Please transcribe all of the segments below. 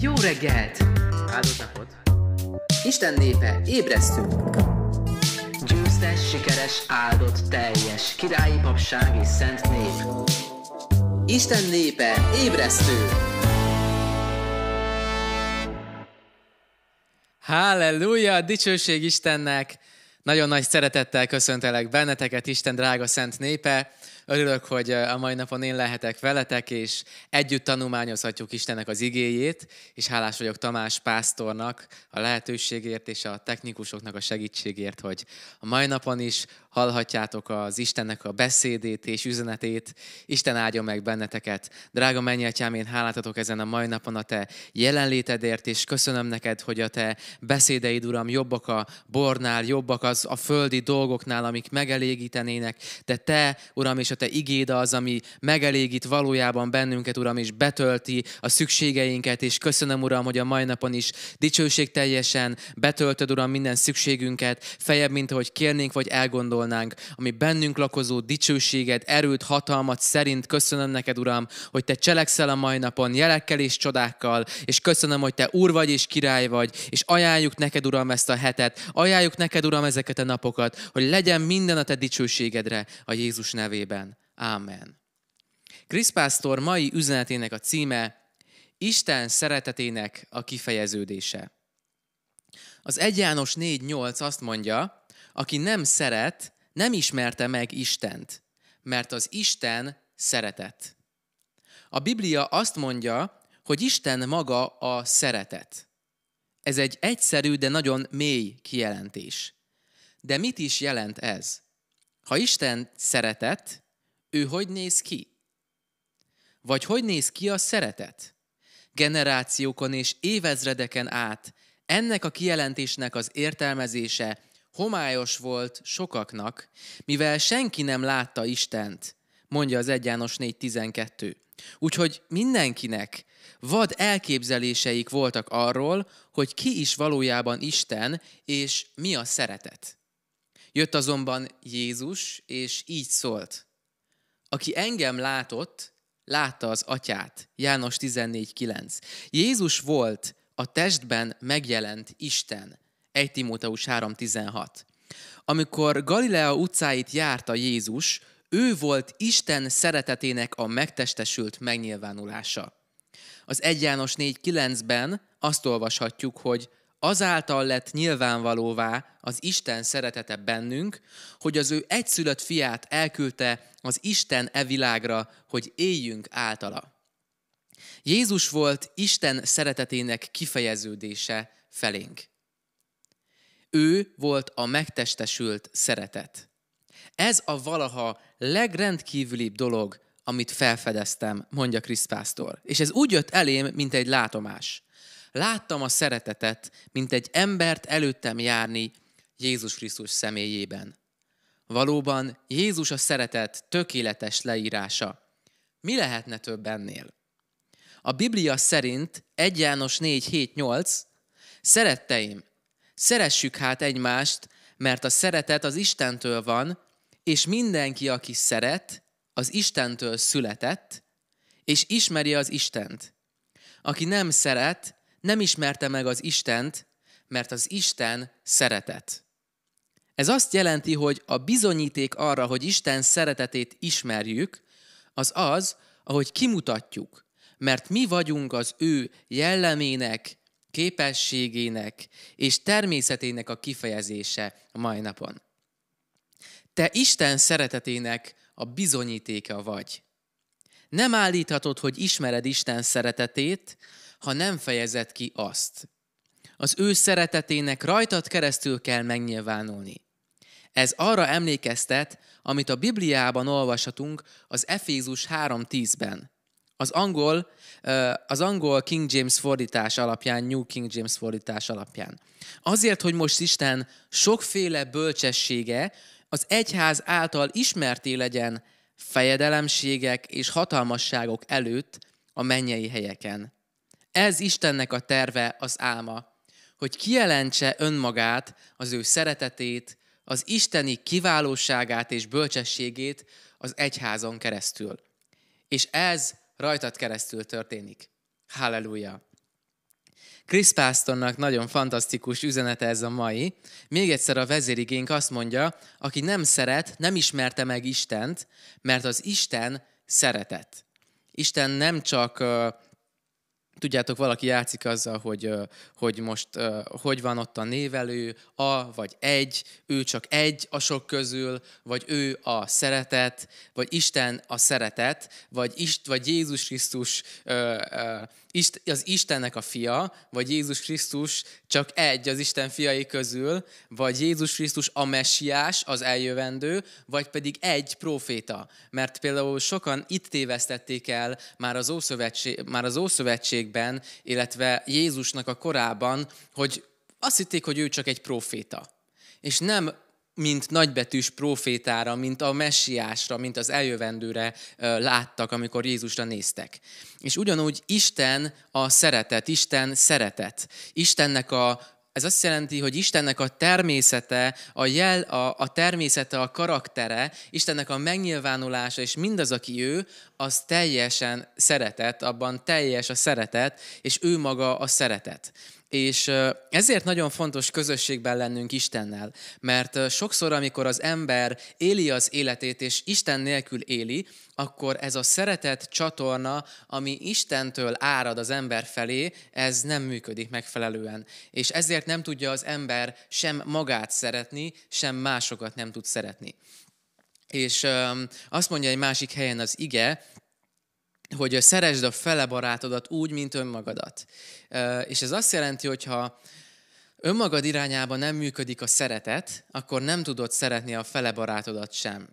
Jó reggelt! Áldott napot! Isten népe, ébresztünk! Győztes, sikeres, áldott, teljes, királyi papság és szent nép. Isten népe, ébresztő! Halleluja! Dicsőség Istennek! Nagyon nagy szeretettel köszöntelek benneteket, Isten drága szent népe! Örülök, hogy a mai napon én lehetek veletek, és együtt tanulmányozhatjuk Istennek az igéjét, és hálás vagyok Tamás pásztornak a lehetőségért és a technikusoknak a segítségért, hogy a mai napon is hallhatjátok az Istennek a beszédét és üzenetét. Isten áldja meg benneteket. Drága atyám, én hálát adok ezen a mai napon a te jelenlétedért, és köszönöm neked, hogy a te beszédeid, Uram, jobbak a bornál, jobbak az a földi dolgoknál, amik megelégítenének, de te, Uram, és a te igéd az, ami megelégít valójában bennünket, Uram, és betölti a szükségeinket, és köszönöm, Uram, hogy a mai napon is dicsőség teljesen betöltöd, Uram, minden szükségünket, fejebb, mint ahogy kérnénk, vagy elgondolnánk gondolnánk, ami bennünk lakozó dicsőséget, erőt, hatalmat szerint köszönöm neked, Uram, hogy te cselekszel a mai napon jelekkel és csodákkal, és köszönöm, hogy te úr vagy és király vagy, és ajánljuk neked, Uram, ezt a hetet, ajánljuk neked, Uram, ezeket a napokat, hogy legyen minden a te dicsőségedre a Jézus nevében. Ámen. Kriszpásztor mai üzenetének a címe Isten szeretetének a kifejeződése. Az 1 János 4.8 azt mondja, aki nem szeret, nem ismerte meg Istent, mert az Isten szeretet. A Biblia azt mondja, hogy Isten maga a szeretet. Ez egy egyszerű, de nagyon mély kijelentés. De mit is jelent ez? Ha Isten szeretet, ő hogy néz ki? Vagy hogy néz ki a szeretet? Generációkon és évezredeken át ennek a kijelentésnek az értelmezése homályos volt sokaknak, mivel senki nem látta Istent, mondja az 1 János 4.12. Úgyhogy mindenkinek vad elképzeléseik voltak arról, hogy ki is valójában Isten, és mi a szeretet. Jött azonban Jézus, és így szólt. Aki engem látott, látta az atyát. János 14.9. Jézus volt a testben megjelent Isten. 1 Timóteus 3.16. Amikor Galilea utcáit járta Jézus, ő volt Isten szeretetének a megtestesült megnyilvánulása. Az 1 János 4.9-ben azt olvashatjuk, hogy azáltal lett nyilvánvalóvá az Isten szeretete bennünk, hogy az ő egyszülött fiát elküldte az Isten e világra, hogy éljünk általa. Jézus volt Isten szeretetének kifejeződése felénk. Ő volt a megtestesült szeretet. Ez a valaha legrendkívülibb dolog, amit felfedeztem, mondja Krisz És ez úgy jött elém, mint egy látomás. Láttam a szeretetet, mint egy embert előttem járni Jézus Krisztus személyében. Valóban Jézus a szeretet tökéletes leírása. Mi lehetne több ennél? A Biblia szerint 1 János 4.7.8 Szeretteim, Szeressük hát egymást, mert a szeretet az Istentől van, és mindenki, aki szeret, az Istentől született, és ismeri az Istent. Aki nem szeret, nem ismerte meg az Istent, mert az Isten szeretet. Ez azt jelenti, hogy a bizonyíték arra, hogy Isten szeretetét ismerjük, az az, ahogy kimutatjuk, mert mi vagyunk az ő jellemének, képességének és természetének a kifejezése a mai napon. Te Isten szeretetének a bizonyítéka vagy. Nem állíthatod, hogy ismered Isten szeretetét, ha nem fejezed ki azt. Az ő szeretetének rajtad keresztül kell megnyilvánulni. Ez arra emlékeztet, amit a Bibliában olvashatunk az Efézus 3.10-ben. Az angol, az angol King James fordítás alapján, New King James fordítás alapján. Azért, hogy most Isten sokféle bölcsessége az egyház által ismerté legyen fejedelemségek és hatalmasságok előtt a mennyei helyeken. Ez Istennek a terve, az álma, hogy kijelentse önmagát, az ő szeretetét, az isteni kiválóságát és bölcsességét az egyházon keresztül. És ez rajtad keresztül történik. Halleluja! Chris Pastonnak nagyon fantasztikus üzenete ez a mai. Még egyszer a vezérigénk azt mondja, aki nem szeret, nem ismerte meg Istent, mert az Isten szeretett. Isten nem csak Tudjátok, valaki játszik azzal, hogy, hogy most hogy van ott a névelő, a vagy egy, ő csak egy a sok közül, vagy ő a szeretet, vagy Isten a szeretet, vagy, Ist, vagy Jézus Krisztus az Istennek a fia, vagy Jézus Krisztus csak egy az Isten fiai közül, vagy Jézus Krisztus a messiás, az eljövendő, vagy pedig egy proféta. Mert például sokan itt tévesztették el már az, Ószövetség, már az Ószövetségben, illetve Jézusnak a korában, hogy azt hitték, hogy ő csak egy proféta. És nem mint nagybetűs profétára, mint a messiásra, mint az eljövendőre láttak, amikor Jézusra néztek. És ugyanúgy Isten a szeretet, Isten szeretet. Istennek a, ez azt jelenti, hogy Istennek a természete, a jel, a, a természete, a karaktere, Istennek a megnyilvánulása, és mindaz, aki ő, az teljesen szeretet, abban teljes a szeretet, és ő maga a szeretet. És ezért nagyon fontos közösségben lennünk Istennel, mert sokszor, amikor az ember éli az életét, és Isten nélkül éli, akkor ez a szeretet csatorna, ami Istentől árad az ember felé, ez nem működik megfelelően. És ezért nem tudja az ember sem magát szeretni, sem másokat nem tud szeretni. És azt mondja egy másik helyen az ige, hogy szeresd a fele barátodat úgy, mint önmagadat. És ez azt jelenti, hogy ha önmagad irányába nem működik a szeretet, akkor nem tudod szeretni a fele barátodat sem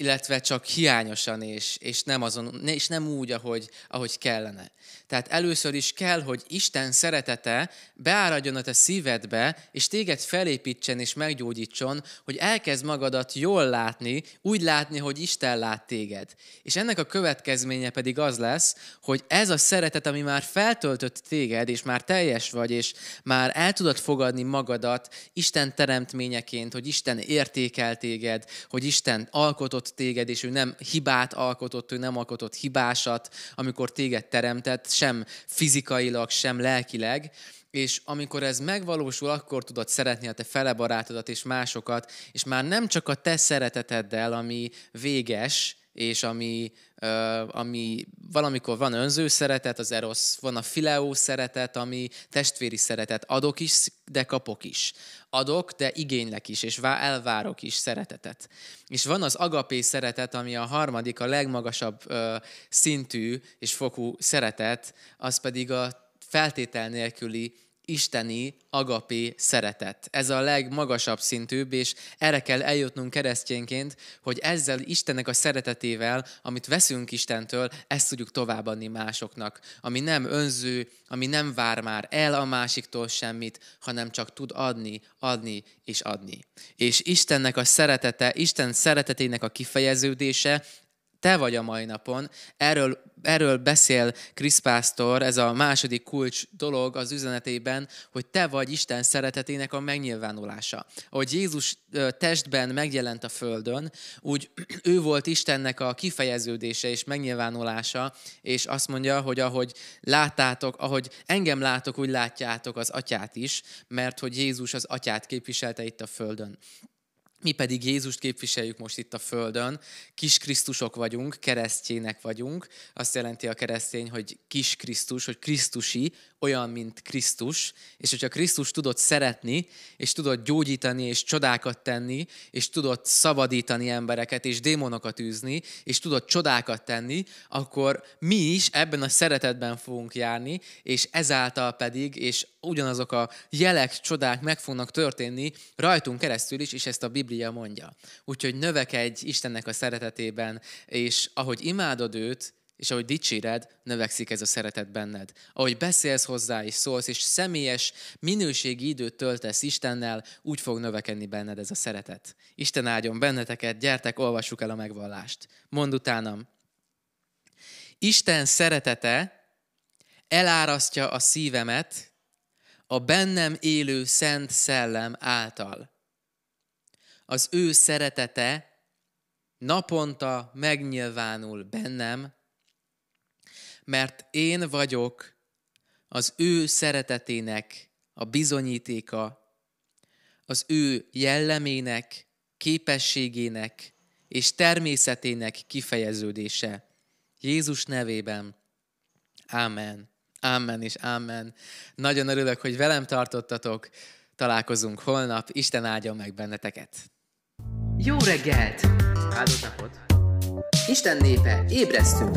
illetve csak hiányosan és, és, nem, azon, és nem úgy, ahogy, ahogy kellene. Tehát először is kell, hogy Isten szeretete beáradjon a te szívedbe, és téged felépítsen és meggyógyítson, hogy elkezd magadat jól látni, úgy látni, hogy Isten lát téged. És ennek a következménye pedig az lesz, hogy ez a szeretet, ami már feltöltött téged, és már teljes vagy, és már el tudod fogadni magadat Isten teremtményeként, hogy Isten értékel téged, hogy Isten alkotott alkotott téged, és ő nem hibát alkotott, ő nem alkotott hibásat, amikor téged teremtett, sem fizikailag, sem lelkileg, és amikor ez megvalósul, akkor tudod szeretni a te fele barátodat és másokat, és már nem csak a te szereteteddel, ami véges, és ami, ami valamikor van önző szeretet, az erosz, van a fileó szeretet, ami testvéri szeretet. Adok is, de kapok is. Adok, de igénylek is, és elvárok is szeretetet. És van az agapé szeretet, ami a harmadik, a legmagasabb szintű és fokú szeretet, az pedig a feltétel nélküli isteni agapé szeretet. Ez a legmagasabb szintűbb, és erre kell eljutnunk keresztjénként, hogy ezzel Istennek a szeretetével, amit veszünk Istentől, ezt tudjuk továbbadni másoknak. Ami nem önző, ami nem vár már el a másiktól semmit, hanem csak tud adni, adni és adni. És Istennek a szeretete, Isten szeretetének a kifejeződése, te vagy a mai napon. Erről, erről beszél Krisz Pásztor, ez a második kulcs dolog az üzenetében, hogy te vagy Isten szeretetének a megnyilvánulása. Ahogy Jézus testben megjelent a földön, úgy ő volt Istennek a kifejeződése és megnyilvánulása, és azt mondja, hogy ahogy láttátok, ahogy engem látok, úgy látjátok az atyát is, mert hogy Jézus az atyát képviselte itt a földön. Mi pedig Jézust képviseljük most itt a Földön, kis Krisztusok vagyunk, keresztjének vagyunk. Azt jelenti a keresztény, hogy kis Krisztus, hogy Krisztusi, olyan, mint Krisztus, és hogyha Krisztus tudott szeretni, és tudott gyógyítani, és csodákat tenni, és tudott szabadítani embereket, és démonokat űzni, és tudott csodákat tenni, akkor mi is ebben a szeretetben fogunk járni, és ezáltal pedig, és ugyanazok a jelek, csodák meg fognak történni rajtunk keresztül is, és ezt a Biblia mondja. Úgyhogy növekedj Istennek a szeretetében, és ahogy imádod őt, és ahogy dicséred, növekszik ez a szeretet benned. Ahogy beszélsz hozzá és szólsz, és személyes, minőségi időt töltesz Istennel, úgy fog növekedni benned ez a szeretet. Isten áldjon benneteket, gyertek, olvassuk el a megvallást. Mond utánam. Isten szeretete elárasztja a szívemet a bennem élő szent szellem által. Az ő szeretete naponta megnyilvánul bennem, mert én vagyok az ő szeretetének a bizonyítéka, az ő jellemének, képességének és természetének kifejeződése. Jézus nevében. Ámen. Ámen és ámen. Nagyon örülök, hogy velem tartottatok. Találkozunk holnap. Isten áldja meg benneteket. Jó reggelt! Áldott napot! Isten népe, ébresztünk!